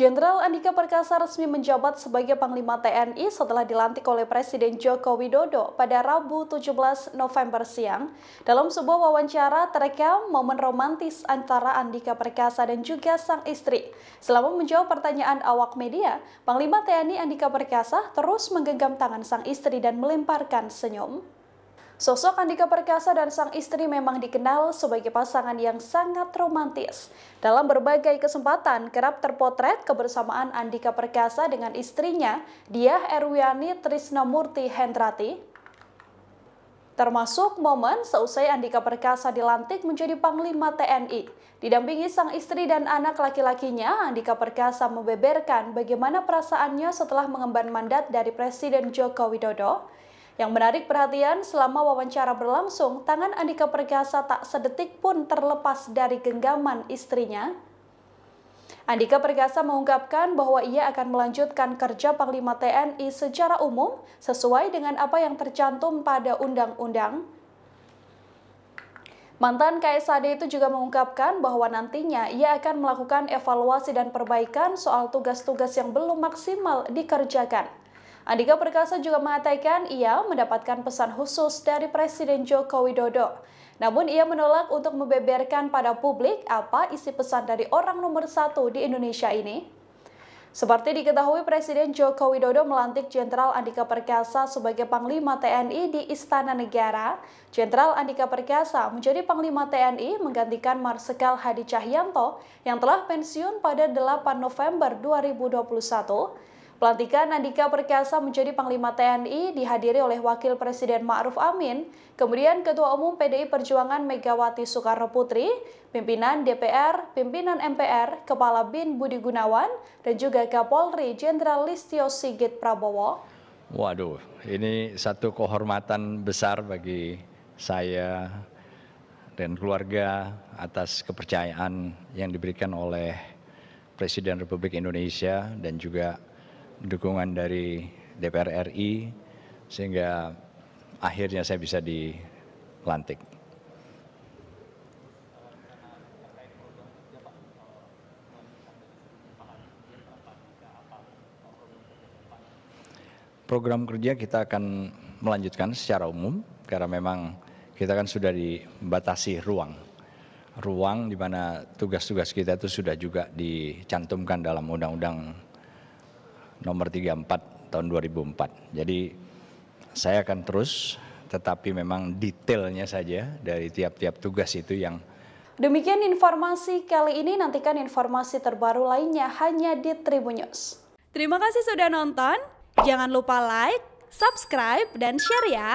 Jenderal Andika Perkasa resmi menjabat sebagai Panglima TNI setelah dilantik oleh Presiden Joko Widodo pada Rabu 17 November siang. Dalam sebuah wawancara terekam momen romantis antara Andika Perkasa dan juga sang istri. Selama menjawab pertanyaan awak media, Panglima TNI Andika Perkasa terus menggenggam tangan sang istri dan melemparkan senyum. Sosok Andika Perkasa dan sang istri memang dikenal sebagai pasangan yang sangat romantis. Dalam berbagai kesempatan, kerap terpotret kebersamaan Andika Perkasa dengan istrinya, Diah Erwiani Trisnamurti Hendrati, termasuk momen seusai Andika Perkasa dilantik menjadi Panglima TNI. Didampingi sang istri dan anak laki-lakinya, Andika Perkasa membeberkan bagaimana perasaannya setelah mengemban mandat dari Presiden Joko Widodo yang menarik perhatian, selama wawancara berlangsung, tangan Andika Perkasa tak sedetik pun terlepas dari genggaman istrinya. Andika Perkasa mengungkapkan bahwa ia akan melanjutkan kerja Panglima TNI secara umum sesuai dengan apa yang tercantum pada undang-undang. Mantan KSAD itu juga mengungkapkan bahwa nantinya ia akan melakukan evaluasi dan perbaikan soal tugas-tugas yang belum maksimal dikerjakan. Andika Perkasa juga mengatakan ia mendapatkan pesan khusus dari Presiden Joko Widodo. Namun ia menolak untuk membeberkan pada publik apa isi pesan dari orang nomor satu di Indonesia ini. Seperti diketahui Presiden Joko Widodo melantik Jenderal Andika Perkasa sebagai Panglima TNI di Istana Negara. Jenderal Andika Perkasa menjadi Panglima TNI menggantikan Marsikal Hadi Cahyanto yang telah pensiun pada 8 November 2021. Pelantikan Andika Perkasa menjadi Panglima TNI dihadiri oleh Wakil Presiden Ma'ruf Amin, kemudian Ketua Umum PDI Perjuangan Megawati Soekarno Putri, pimpinan DPR, pimpinan MPR, Kepala BIN Budi Gunawan, dan juga Kapolri Jenderal Listio Sigit Prabowo. Waduh, ini satu kehormatan besar bagi saya dan keluarga atas kepercayaan yang diberikan oleh Presiden Republik Indonesia dan juga dukungan dari DPR RI sehingga akhirnya saya bisa dilantik. Program kerja kita akan melanjutkan secara umum karena memang kita kan sudah dibatasi ruang. Ruang di mana tugas-tugas kita itu sudah juga dicantumkan dalam undang-undang nomor 34 tahun 2004. Jadi saya akan terus tetapi memang detailnya saja dari tiap-tiap tugas itu yang Demikian informasi kali ini, nantikan informasi terbaru lainnya hanya di Tribun News. Terima kasih sudah nonton, jangan lupa like, subscribe, dan share ya!